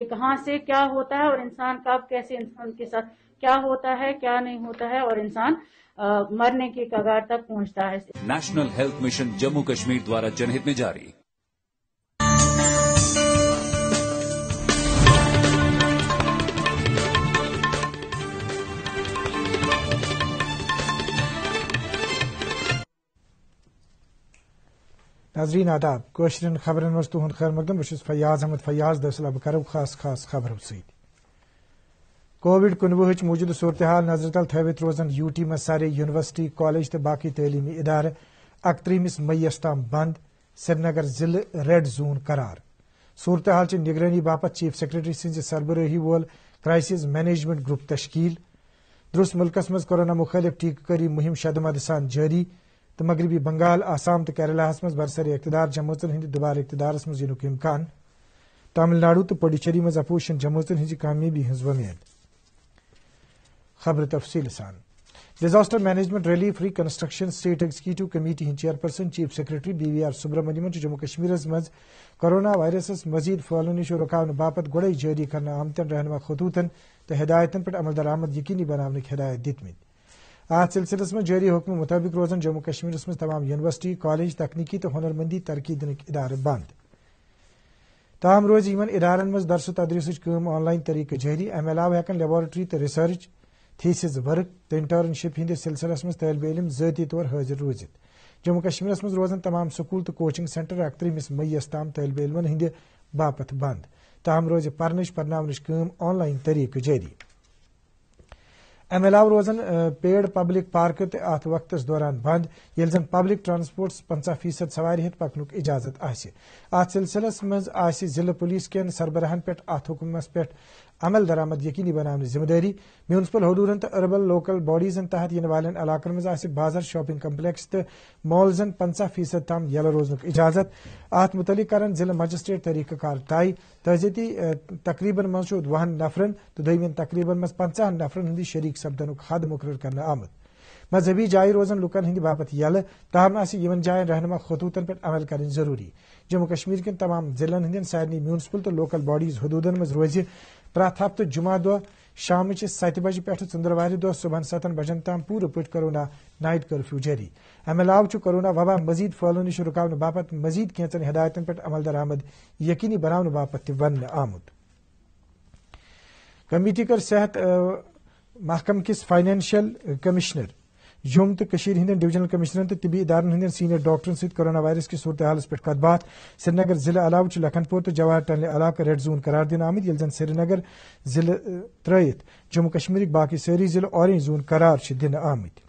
कि कहाँ से क्या होता है और इंसान कब कैसे इंसान के साथ क्या होता है क्या नहीं होता है और इंसान मरने के कगार तक पहुँचता है national health mission Jammu Kashmir द्वारा जनहित में जारी नाजरीन आदाब कशन खबरन मज तुद खैर मकदम बस फयाज अहमद फयाज दसल बह करो खास खास खबरों सोविड कनवह मौजूद सूरत हाल नजर तल थवित रोजन यू टी मज सारे यूनिवर्सिटी कॉलेज तो बाकी तलीमी इदार अकतरहमिस मईस तम बंद श्रीनगर जिले रेड जोन करार सूरत हाल निगरानी बाप चीफ सेक्रेटरी सज सरबराही वोल क्राइसिस मैनेजमेंट ग्रुप तश्कील दुरुस मुल्क मज कोरोना मुखालिफ टीकाकारी मुहिम शदमद सान जारी তো مغربی بنگাল আসাম ত কেরালা হাসমস বরসরই اقتدار জম্মু কাশ্মীর হিন্দি দবালে اقتدار สม জি নকিম খান তামিলনাড়ু ত পন্ডিচেরি মজাপুশন জম্মু কাশ্মীরি কামিবি হজবে মেত খবর তফসিল সান disaster management relief reconstruction state executive committee ইন chairperson chief secretary B V R সুব্রামানিজ মু জম্মু কাশ্মীর করোনা ভাইরাসের مزید ফলনিশো রকারন ব্যাপত গড়াই জারি করন আমতন rehna khudutn তো হিদায়াত পট আমলদার আমত ইয়াকিনী বানাওনে খেলায় দিত आज सिलसिलस में जारी हुक्म मुताबिक रोजन जम्मू कश्मीर में तमाम यूनिवर्सिटी कॉलेज तकनीकी तो हुनरमंदी तरक्की दिन इदार बंद तहम रोज इन इदारन मज दरस तदरीस ऑन लाइन तरीके जारी अमे अलाव हेकन लेबॉरटरी तो रिसर्च थीसिस वर्क तो इंटर्नशिप हंदिस सिलसिलस मज तलब इलम जती तौर हाजिर रोजित जम्मू कश्मीर मज रोजन तमाम स्कूल तो कोचिंग सेंटर अकतरमिस मईस तम तलब इलमन हंदि बापत बंद तहम रोज पर्न पर्न ऑन लाइन तरीके जारी अमलाव रोजन पेड पब्लिक पार्क तो अत वक्त दौरान बंद ये जन पब्लिक ट्रांसपोर्ट पंचा फीसद सवारी हित पकन इजाजत आत सिलसिलस मज जिला पुलिस कैन सरबराहन पे अत हुकमस पे अमल दरामद यकीनी बनाने जिम्मेदारी म्यूनसिपल हदूदन अर्बन लोकल बॉडीजन तहत इन वाले इलाकन मज बाजार शॉपिंग कम्पलैक्स तो मॉलजन पंचा फीसद तम यल रोजन इजाजत अत मुतल कर जिले मजस्ट्रेट तरीक कार तय तजती तकरीबन मज वहन नफरन तो दिन तकरीबन मज पंचाहन नफरन हंद शरीक सपदन हद मुकर कर आमद मजहबी जाए रोजन लुकन हंद बाप यल तहम इन जायन रहनमा खतूतन पे अमल कर जरूरी जम्मू कश्मीर के तमाम जिलन हंद सारे म्यूनसपल तो लोकल बॉडीज हदूदन मज रोज प्रथ हफ्त जुमा दो शाम सत बजे पे ंदरवार दो सुबह सतन बजन तम पूरे पे कोरोना नाइट कर्फ्यू जारी अम अलाव कोरोना वबा मजीद फैलो नश रुकाव बाप मजीद कैचन हदायतन पे अमल दरामद यकीनी बनाने बाप वन आमुद कमेटी कर सेहत महकम किस फाइनेंशियल कमिश्नर यम तो हिंद डिवीजनल कमिश्नर तो तिबी इदार हिंद सीनियर डॉक्टर सत कोरोना वायरस की सूरत हाल पे कत श्रीनगर जिले अलाव लखनपुर तो जवाहर टन इलाक रेड जोन करार दिन आमित ये जन श्रीनगर जिले त्रित जम्मू कश्मीर बाकी सारी जिले ऑरेंज जोन करार दिन आमित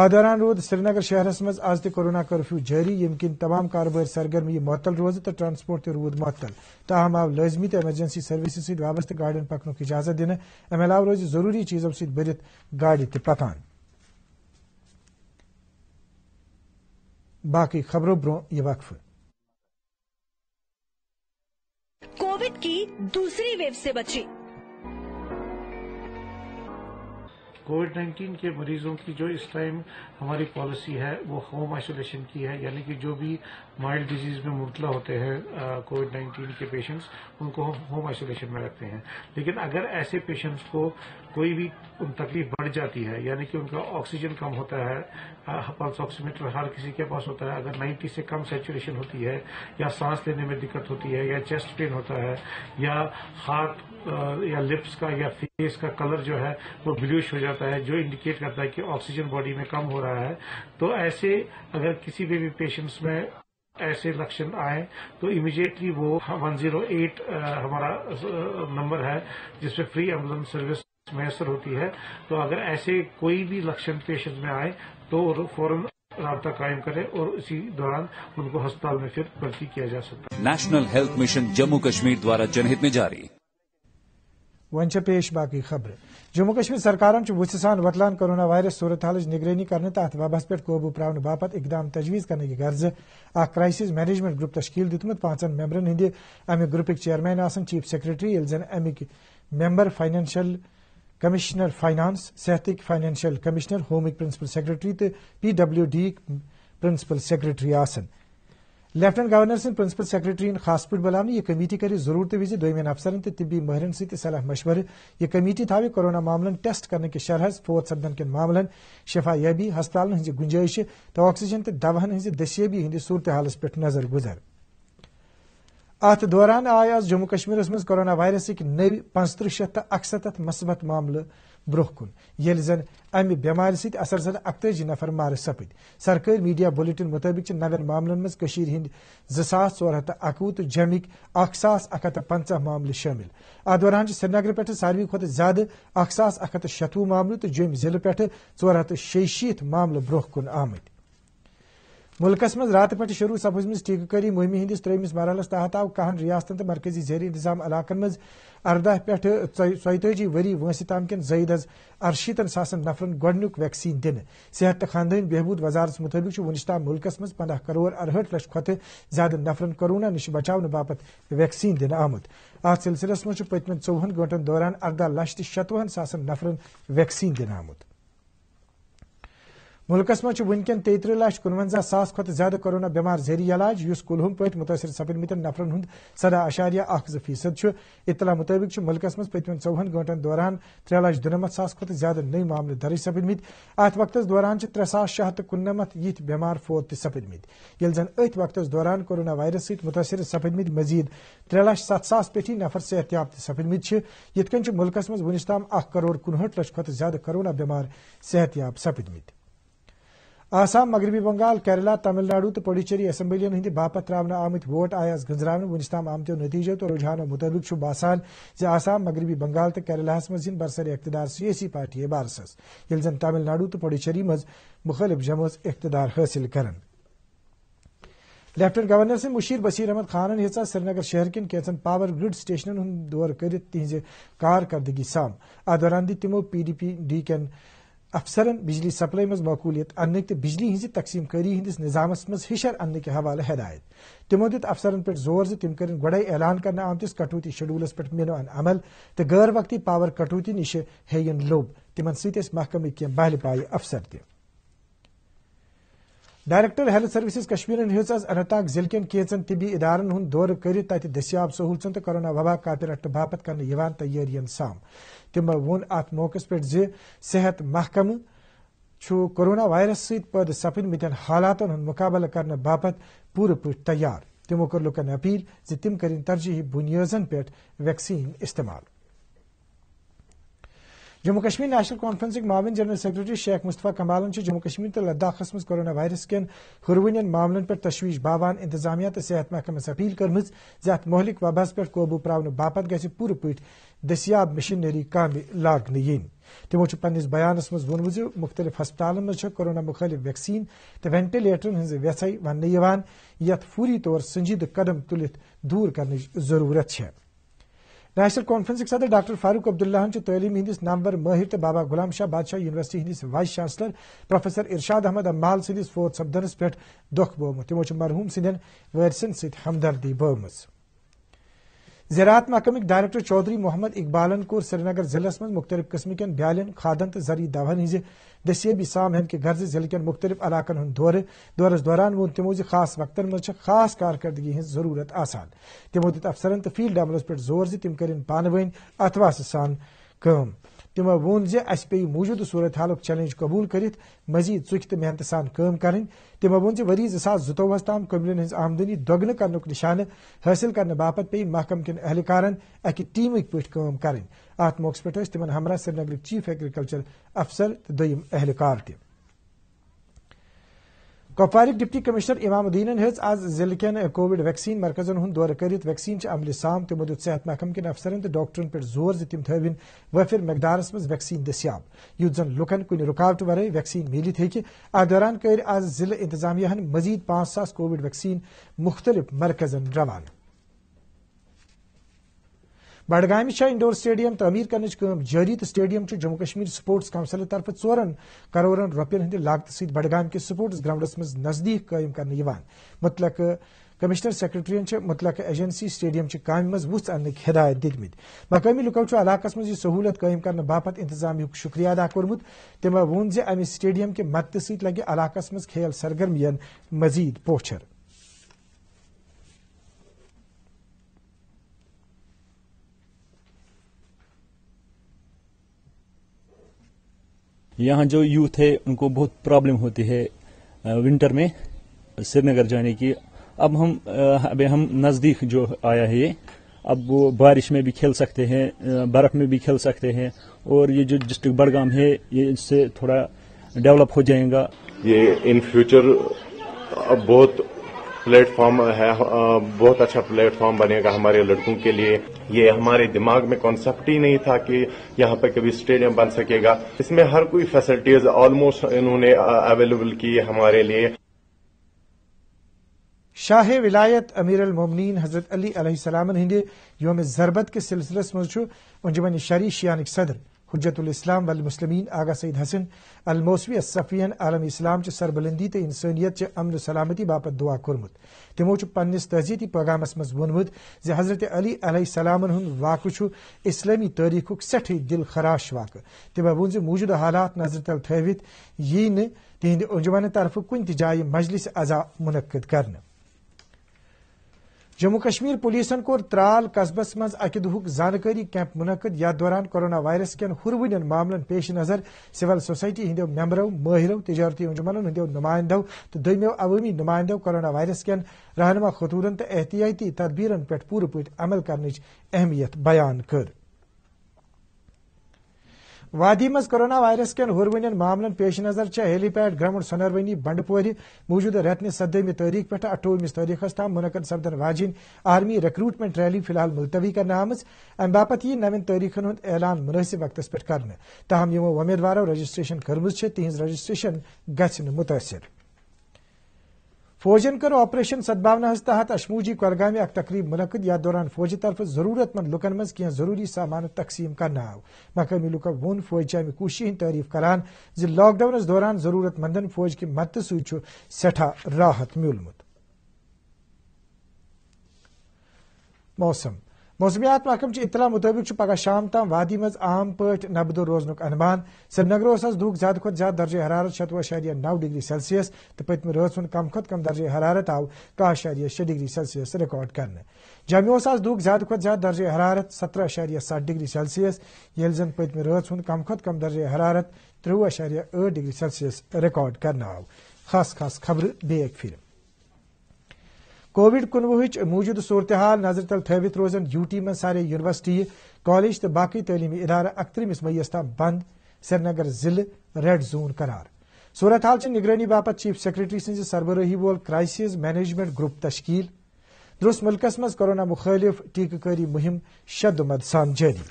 आदरान रोद श्रीनगर शहरस मज आज कोरोना कर्फ्यू जारी यम कि तमाम कारोबार सरगर्मी मअतल रोज तो ट्रांसपोर्ट तूद मअतल ताहम आव लाजमी तो एमरजेंसी सर्विस सत वाबस्त गाड़न पकन इजाजत दिन अमे अलाव रोज जरूरी चीजों सरित गाड़ तकान बाकी खबरों कोविड की दूसरी वेव से बची कोविड 19 के मरीजों की जो इस टाइम हमारी पॉलिसी है वो होम आइसोलेशन की है यानी कि जो भी माइल्ड डिजीज में मुबतला होते हैं कोविड 19 के पेशेंट्स उनको हम होम आइसोलेशन में रखते हैं लेकिन अगर ऐसे पेशेंट्स को कोई भी तकलीफ बढ़ जाती है यानी कि उनका ऑक्सीजन कम होता है पल्स ऑक्सीमीटर हर किसी के पास होता है अगर 90 से कम सेचुरेशन होती है या सांस लेने में दिक्कत होती है या चेस्ट पेन होता है या हार्ट या लिप्स का या फेस का कलर जो है वो ब्लूश हो जाता है जो इंडिकेट करता है कि ऑक्सीजन बॉडी में कम हो रहा है तो ऐसे अगर किसी भी, भी पेशेंट्स में ऐसे लक्षण आए तो इमीडिएटली वो 108 हमारा नंबर है जिसमें फ्री एम्बुलेंस सर्विस मैसर होती है तो अगर ऐसे कोई भी लक्षण पेशेंट में आए तो फौरन रहा कायम करें और इसी दौरान उनको अस्पताल में फिर भर्ती किया जा सकता है national health mission Jammu Kashmir द्वारा जनहित में जारी वंश पेश बाकी खबर जम्मू कश्मीर सरकार वसान वतलान कोरोना वायरस सूरत हाल निगरानी कर वबस पे कबू प्रावन बाप इकदाम तजवीज करने की गर्ज अ क्राइसिस मैनेजमेंट ग्रुप तश्ल दुत पांचन मेम्बरन हंद अमि ग्रुप चेयरमैन चीफ सेक्रेटरी जन अमिक मैंबर फाइनेंशियल कमिश्नर फाइनांस सेहत फाइनेंशियल कमिश्नर होमिक प्रिंसिपल सेक्रेटरी तो P W D principal secretary lieutenant governor Singh principal secretary इन पे बलाम यह कमेटी करे जरूरत वज दोन अफसर तो तिबी माहरन सलाह मशवर यह कमेटी थावे कोरोना मामलन टेस्ट करने के शरह फोत सपदन के मामलन शफायाबी हस्पाल हज गुंजाइश तो ऑक्सीजन तो दवाहन हज दस्यबी हंद सूरत हाल पे नजर गुजर अत दौरान आय आज जम्मू कश्मीर मोना कोरोना वायरस नव पंजतह शत तो अकसत मस्बत मामलों کن یل زن ام بمار ست اثر سد اکتجی نفر مار سپد brokun میڈیا بلٹن مطابق asarsan aktaj nafar ہند زاس ٹور ہتھ اکو تو جمک mamlan ساس اک ہتھ پنچہ sorata شامل ات دوران سری نگر پہ ساروی کھت زیادہ pet ساس اک ہتھ شتوہ akata تو جم ضلع پہ ٹور ہتھ sorata sheshit برونہ کن آمت मुल्कस मज रात पे शुरू सफज मज टीक करी मुहिम हंदिस त्रेमिस मरहलस तहत आव कहन रियासतन तो मरकजी जहरी इंतजाम इलाकन मज अरदह पे ژۄयतٲجی ؤری وٲنٛسہِ تام کٮ۪ن زٲیِد حظ ارشیٖتن ساسن نفرن گۄڈٕنیُک ویکسیٖن دِنہٕ صحت تہٕ خاندٲنی بہبوٗد وزارس مُطٲبِق چھُ وٕنیُک تام مُلکس منٛز پنٛداہ کرور ارہٲٹھ لچھ کھۄتہٕ زیادٕ نفرن کورونا نِش بچاونہٕ باپتھ ویکسیٖن دِنہٕ آمُت اتھ سِلسِلس منٛز چھُ پٔتمٮ۪ن ژۄوُہن گٲنٛٹن دوران ارداہ لچھ تہٕ شتوُہن ساسن نفرن ویکسیٖن دِنہٕ آمُت मुल्कस मज वनकन तेतृ लच कनवंजा सास ज्यादा कोरोना बेमार जेरी इलाज इस कुलहम पे मुतासर सपदमित नफरन हद सदा अशारिया अख जि फीसद इतला मुताबिक मुल्कस मज पतम चौहन गंटन दौरान त्रे लक्ष दुनमत सास खुत ज्यादा नई मामले दर्ज सपदमित अत वक्त दौरान त्रे सास शे हत कुनमत यथ बेमार फोत सपदमित जन अथ वक्त दौरान कोरोना वायरस सत मुतासर सपदमित मजीद त्रे लच सत सास पे नफर सेहतियाब त सपदमित यथ कन मुल्कस मज वनस करोड़ कुनहठ लच खुत ज्यादा कोरोना बेमार सेहतियाब सपदमित ആസാം മഗ്രിബി ബംഗാൾ കേരള തമിഴ്നാടു പോണ്ടിച്ചേരി അസംബ്ലിയിൽ നിന്ന് બાપતરાવના આમિત વોટ આયાસ ગંજરાવને ગુંજતામ આમત્યો નતીજો તો રુઝાનો મુતાબિક શુ બાસાન જે આસામ મગરિબી બંગાળ તે કેરલા હસમજીન બરસર ઇક્તદાર સીએસી પાર્ટીએ બારસસ યલજન તમિલનાડુ તો પોડિચેરી મજ મુખલિફ જમોસ ઇક્તદાર હાસિલ કરન લેફ્ટનન્ટ ગવર્નર સે મુશીર બશીર અહમદ ખાનન હિસ્સા શ્રીનગર શહેર કિન કેસન પાવર ગ્રિડ સ્ટેશનન હમ દોર કરિત તીજે કારકર્દગી સામ આ દોરાન દી તિમો પીડીપી ડી કેન अफसर बिजली सप्लाई मज मकूलियत अन्न तो बिजली हज तकसीम करी हंदिस निजाम मज हिशर अन के हवाले हदायत तमो दित पे जोर जो तम कर गोडे ऐलान कर आमतिस कटूती शेडूलस पे मिनो अन अमल तो गैर वक्ती पावर कटौती नश हेयन लोब तम सहकमे कह बहल पाए अफसर त डायरेक्टर हेल्थ सर्विसेज कश्मीरन हिज आज अनंतनाग जिले कन केचन तिबी इदारन हुन दौर कर दस्याब सहूलत तो कोरोना वबा कापिर बापत कर तैयारियन साम तमो वोन अत मौकस पे सेहत महकम कोरोना वायरस सद सपद मितन हालातन हद मुकबल कर बापत पूर पे तैयार तमो कर लुकन अपील जम कर तरजीह बुनियाजन पे वैक्सीन इस्तेमाल जम्मू कश्मीर नेशनल कॉन्फ्रेंसिंग माविन जनरल सेक्रेटरी शेख मुस्तफ़ा कमालन जम्मू कश्मीर तो लद्दाखस मज कोरोना वायरस कन हरवन मामलन पे तशवीश बावान इंतजामिया तो सेहत महकमस अपील कर्म जत मोहलिक वबस पे कबू तरावन बापत गु पूरे पट दस्तियाब मशीनरी काम लाग इन तमो पन्नस बयानस मज वोन मुख्तलिफ हस्पतालन मज कोरोना मुखालिफ वैक्सीन तो वेंटिलेटरन हज व्यथाई वन यूरी तौर संजीद कदम तुलित दूर कर जरूरत है नेशनल कॉन्फ्रेंस के सदर डॉक्टर फारूक अब्दुल्लाहन तलीम हिंदिस नामवर माहिर तो बाबा गुलाम शाह बादशाह यूनिवर्सिटी हिंदिस vice chancellor professor Irshad Ahmad अम्बाल सदस फोर्थ सपदनस पे दुख बोमुत तमो मरहूम सदन वारसन हमदर्दी बोम ज़रात महकमे डायरेक्टर चौधरी मोहम्मद इकबालन को श्रीनगर जिलस मं मुख्तलिफ कस्म कन ब्यालन खादन तो जरी दवन हज दस्यबी साम हन के गर्ज जिले कन मुख्तलिफ इलाकन हद दौर दौरस दौरान वो तमो खास वक्तन मं खास कारकर्दगी हज जरूरत आसान तमो दित अफसरन तो फील्ड अमलस पे जोर तम कर पान वन अतवास सान تمو وون زِ اَسہِ پیٚیہِ موٗجوٗدٕ صوٗرت حالُک چیلنج قبوٗل کٔرِتھ مٔزیٖد ژُکہِ تہٕ محنتہٕ سان کٲم کَرٕنۍ تِمو ووٚن زِ ؤری زٕ ساس زٕتووُہَس تام کٔملٮ۪ن ہٕنٛز آمدٔنی دۄگنہٕ کرنُک نِشانہٕ حٲصِل کرنہٕ باپتھ پیٚیہِ محکمہٕ کٮ۪ن اہلکارن اَکہِ ٹیٖمٕکۍ پٲٹھۍ کٲم کَرٕنۍ اَتھ موقعس پٮ۪ٹھ ٲسۍ تِمن ہمراہ سرینگرٕکۍ چیف ایگریکلچر افسر تہٕ دوٚیِم اہلکار تہِ कपारिक डिप्टी कमिश्नर इमामुद्दीन हज आज जिले कन कोविड वैक्सीन मरकजन हूं दौर कर वैक्सीन अमल साम तमो दित सेहत महकम कन अफसरन तो डॉक्टरन पे जोर जम थवन वफिर मकदारस मज वैक्सीन दस्याब युद्ध जन लुकन कुन रुकावट वर वैक्सीन मिलत हे अ दौरान कर आज जिले इंतजामिया मजीद पांच सास कोविड वैक्सीन मुख्तलिफ मरकजन रवाना بڈگام انڈور سٹیڈیم تعمیر کرنچ جٲری stadium Jammu Kashmir sports council طرف ژورن کرورن روپین ہند لاگت ست بڈگام کس سپورٹس گراؤنڈس مز نزدیک قائم کر مطلق कमिश्नर सेक्रेटरीन मुतलक एजेंसी स्टेडियम काम मज वुस अन हिदायत दित मकामी लुको इलाकस मज यह सहूलत कायम कर बापत इंतजाम शुक्रिया अदा कोर्मुत तमो वोन अमि स्टेडियम के मदत सत लगे इलाकस मज खेल सरगर्मियन मजीद पोचर यहाँ जो यूथ है उनको बहुत प्रॉब्लम होती है विंटर में श्रीनगर जाने की अब हम अभी हम नज़दीक जो आया है ये अब वो बारिश में भी खेल सकते हैं बर्फ़ में भी खेल सकते हैं और ये जो डिस्ट्रिक्ट बड़गाम है ये इससे थोड़ा डेवलप हो जाएगा ये इन फ्यूचर अब बहुत प्लेटफॉर्म है बहुत अच्छा प्लेटफॉर्म बनेगा हमारे लड़कों के लिए ये हमारे दिमाग में कॉन्सेप्ट ही नहीं था कि यहाँ पर कभी स्टेडियम बन सकेगा इसमें हर कोई फैसिलिटीज ऑलमोस्ट इन्होंने अवेलेबल की हमारे लिए शाह विलायत अमीर अलमोमिन हजरत अली सलामन हिंदे योम जरबत के सिलसिले मज उंजुमन शरी शियानिक सदर हजतुलस्लाम वलमसलमिन आगा सईद हसन अलमोसवी असफियन आलम इस्लाम सरबुलंदी तो इंसानियत अमन सलामती बापत दुआ कोर्मुत तमो पन्नस तहजीती पैगामस मज वोनमुत ज हजरत अली अलैहिस्सलामन हुंद वाकु इस्लामी तारीख सठ दिल खराश वाक तमो वो मौजूदा हालात नजर तल थी यी तिंद अंजुमन तरफ कुन जाय मजलिस अजा मुनद कर जम्मू कश्मीर पुलिसन कोर त्राल कस्बस मज अकि जानकारी कैंप मुनद यथ दौरान कोरोना वायरस कैन हुन मामलन पेश नजर सिविल सोसाइटी हंदो मेम्बरों माहिरों तजारती अंजुमन हंदो नुमाइंदो तो दमियों अवमी नुमाइंदो कोरोना वायरस कैन रहनमा खतूरन तो एहतियाती तदबीरन पे पूरे पे कर अहमियत बयान कर वादी में कोरोना वायरस केन हुरवन मामलन पेश नजर चे हेलीपैड ग्राउंड सोनरवनी बंडपोर मौजूद रतन सदम तारीख पे अठवस तारीख तम मुनद सपदन वाजिन आर्मी रिक्रूटमेंट रैली फिलहाल मुलतवी कर आम बाप यी नवन तारीखन ऐलान मुनसिब वक्त पे कर तहम यमो उम्मीदवारों रजिस्ट्रेशन कर्म तिज रजिस्ट्रेशन गुतासर कर ऑपरेशन सदभावना हस्ता तहत अशमूजी कलगाम अख तकरीब मुनद या दौरान फौज तरफ जरूरतमंद लुकन मज जरूरी सामान तकसीम कर आव मकामी लुको वोन फौज चम कोशिश हंद तारीफ करान ज दौरान जरूरतमंदन फौज कि मदद सू सठा राहत मिलमुत मौसम मौसमियात महकम इतला मुताबिक पगह शाम तम वादी मज आम पे नबदर रोजन अनुमान श्रीनगर दुख ज्यादा खुद ज्यादा दर्जे हरारत शतव इशारिया नौ डिग्री सेल्सियस तो पतम रात कम खुद कम दर्जे हरारत आव कह इशारिया शे डिग्री सेल्सियस रिकॉर्ड कर जमियोस दुख ज्यादा खुद ज्यादा दर्जे हरारत सत्रह इशारिया सत डिग्री सेल्सियस ये जन पतम रात कम खुद कम दर्जे हरारत त्रुह इशारिया डिग्री सेल्सियस रिकॉर्ड कर खास खास खबर बे फिर कोविड कनवुह मौजूद सूरत हाल नजर तल थवित रोजन यू टी मज सारे यूनिवर्सिटी कॉलेज तो बाकी तलीमी इदार अकतरमस मईस तम बंद श्रीनगर जिले रेड जोन करार सूरत हाल निगरानी बापत चीफ सेक्रेटरी सज सरबराही वोल क्राइसिस मैनेजमेंट ग्रुप तश्कील दुरुस मुल्कस मज कोरोना मुखालिफ टीक करी मुहिम शदमद सान जारी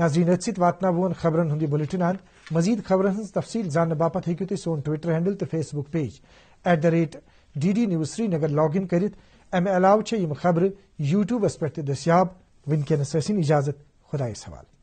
नाजरीन अत सातना वोन बुलेटिन मजीद खबर हज तफसील जान बापत हूँ तुम सोन ट्विटर हैंडल तो Facebook page at the rate D news Srinagar login करीत एम अलाव छे यम खबर यूट्यूब अस्पेक्ट दस्याब विनकेन ससिन इजाज़त खुदा सवाल